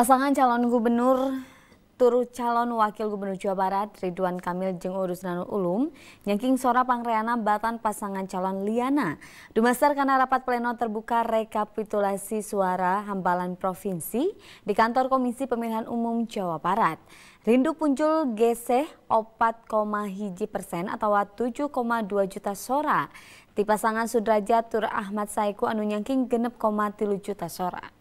Pasangan calon gubernur turut calon wakil gubernur Jawa Barat Ridwan Kamil Urus Urusnanul Ulum nyengking sora pangreana batan pasangan calon Liana. Dumaster karena rapat pleno terbuka rekapitulasi suara hambalan provinsi di kantor Komisi Pemilihan Umum Jawa Barat. Rindu Punjul geseh 4,1 persen atau 7,2 juta sora. Di pasangan Sudrajat Tur Ahmad Saiku anu nyengking genep koma tilu juta sora.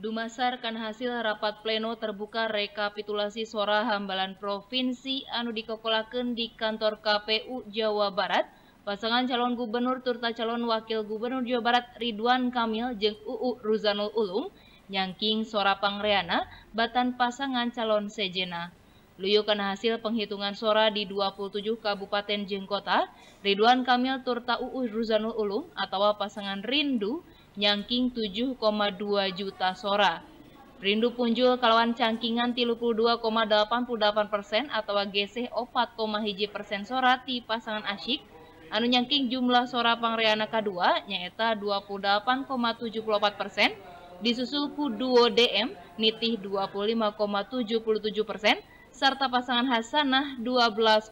Dumasar dumasarkan hasil rapat pleno terbuka rekapitulasi suara hambalan provinsi anu dikokolaken di kantor KPU Jawa Barat pasangan calon gubernur turta calon wakil gubernur Jawa Barat Ridwan Kamil jeng UU Ruzanul Ulum nyangking suara pangreana batan pasangan calon sejena Luyukan hasil penghitungan suara di 27 kabupaten jeng kota, Ridwan Kamil turta UU Ruzanul Ulum atau pasangan Rindu nyangking 7,2 juta sora. Rindu punjul kalawan cangkingan 32,88 persen atau geseh 4,1 persen sora di pasangan asyik. Anu nyangking jumlah sora pangreana kedua nyaita 28,74 persen. Disusul ku duo DM nitih 25,77 persen serta pasangan Hasanah 12,62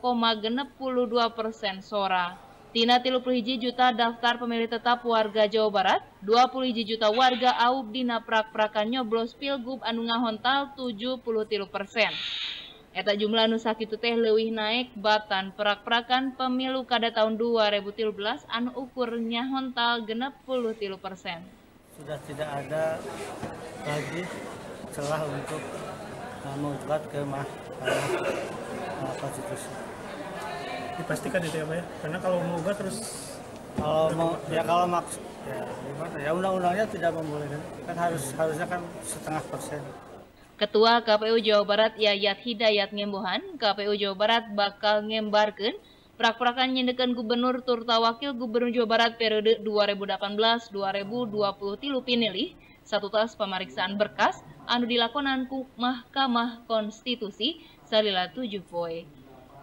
persen sora. Tina 31 juta daftar pemilih tetap warga Jawa Barat, 21 juta warga AUB dina prak-prakan nyoblos Pilgub Andunga Hontal 73 persen. Eta jumlah nusa kitu teh lewih naik batan prak-prakan pemilu kada tahun 2013 anu ukurnya hontal genep puluh persen. Sudah tidak ada lagi celah untuk uh, mengugat ke mahkamah uh, dipastikan itu ya pak ya karena kalau mengubah terus kalau mau ya kalau maks ya gimana ya undang-undangnya tidak membolehkan kan harus harusnya kan setengah persen Ketua KPU Jawa Barat Yayat Hidayat Ngembohan, KPU Jawa Barat bakal ngembarkan prak-prakan nyendekan gubernur turta wakil gubernur Jawa Barat periode 2018-2020 tilu pinilih satu tas pemeriksaan berkas anu dilakonan ku Mahkamah Konstitusi salila tujuh poe.